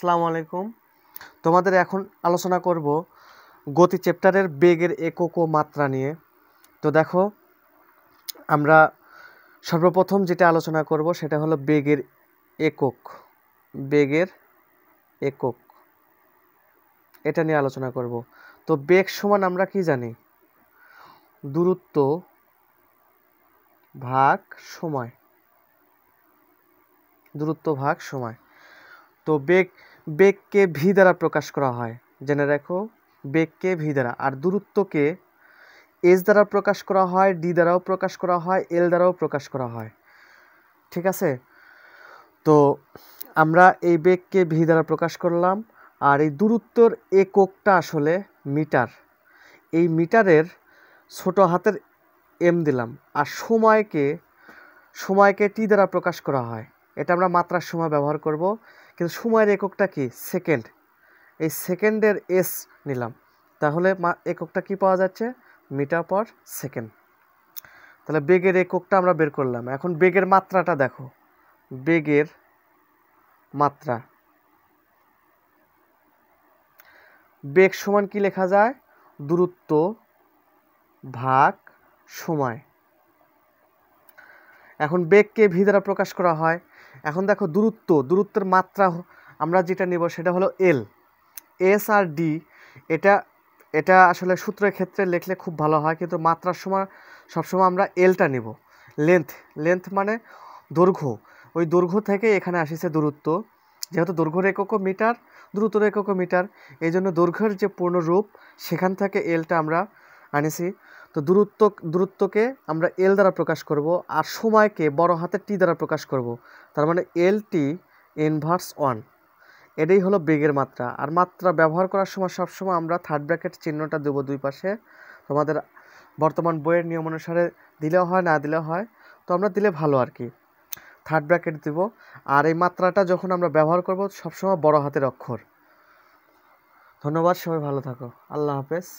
সালাম আলাইকুম তোমাদের এখন আলোচনা করব গতি চ্যাপ্টারের বেগের একক ও মাত্রা নিয়ে তো দেখো আমরা সর্বপ্রথম যেটা আলোচনা করব সেটা হলো বেগের একক বেগের একক এটা নিয়ে আলোচনা করব তো বেগ সমান আমরা কি জানি দূরত্ব ভাগ সময় দূরত্ব ভাগ সময় তো বেগ বেগকে ভি দ্বারা প্রকাশ করা হয় জেনে রাখো বেগকে ভি দ্বারা আর দূরত্বকে এস দ্বারা প্রকাশ করা হয় ডি দ্বারাও প্রকাশ করা হয় এল দ্বারাও প্রকাশ করা হয় ঠিক আছে তো আমরা এই বেগকে ভি দ্বারা প্রকাশ করলাম আর এই দূরত্বর এককটা আসলে মিটার এই মিটারের ছোট হাতের এম দিলাম আর সময়কে সময়কে টি দ্বারা প্রকাশ করা হয় এটা আমরা মাত্রার সময় ব্যবহার করব কিন্তু সময়ের এককটা কি সেকেন্ড এই সেকেন্ডের এস নিলাম তাহলে এককটা কি পাওয়া যাচ্ছে মিটার পর সেকেন্ড তাহলে বেগের এককটা আমরা বের করলাম এখন বেগের মাত্রাটা দেখো বেগের মাত্রা বেগ সমান কি লেখা যায় দূরত্ব ভাগ সময় এখন বেগকে ভি দ্বারা প্রকাশ করা হয় এখন দেখো দূরত্ব দূরত্বের মাত্রা আমরা যেটা নেব সেটা হলো এল এস আর ডি এটা এটা আসলে সূত্রের ক্ষেত্রে লেখলে খুব ভালো হয় কিন্তু মাত্রার সময় সবসময় আমরা এলটা নেব লেন্থ লেন্থ মানে দৈর্ঘ্য ওই দৈর্ঘ্য থেকে এখানে আসিছে দূরত্ব যেহেতু দৈর্ঘ্যর একক মিটার দ্রুত একক মিটার এই জন্য দৈর্ঘ্যের যে পূর্ণ রূপ সেখান থেকে এলটা আমরা আনেছি তো দূরত্ব দূরত্বকে আমরা এল দ্বারা প্রকাশ করব আর সময়কে বড় হাতের টি দ্বারা প্রকাশ করব তার মানে এল টি ইনভার্স ওয়ান এটাই হলো বেগের মাত্রা আর মাত্রা ব্যবহার করার সময় সবসময় আমরা থার্ড ব্র্যাকেট চিহ্নটা দেবো দুই পাশে তোমাদের বর্তমান বইয়ের নিয়ম অনুসারে দিলেও হয় না দিলেও হয় তো আমরা দিলে ভালো আর কি থার্ড ব্র্যাকেট দেব আর এই মাত্রাটা যখন আমরা ব্যবহার করবো সবসময় বড় হাতের অক্ষর ধন্যবাদ সবাই ভালো থাকো আল্লাহ হাফেজ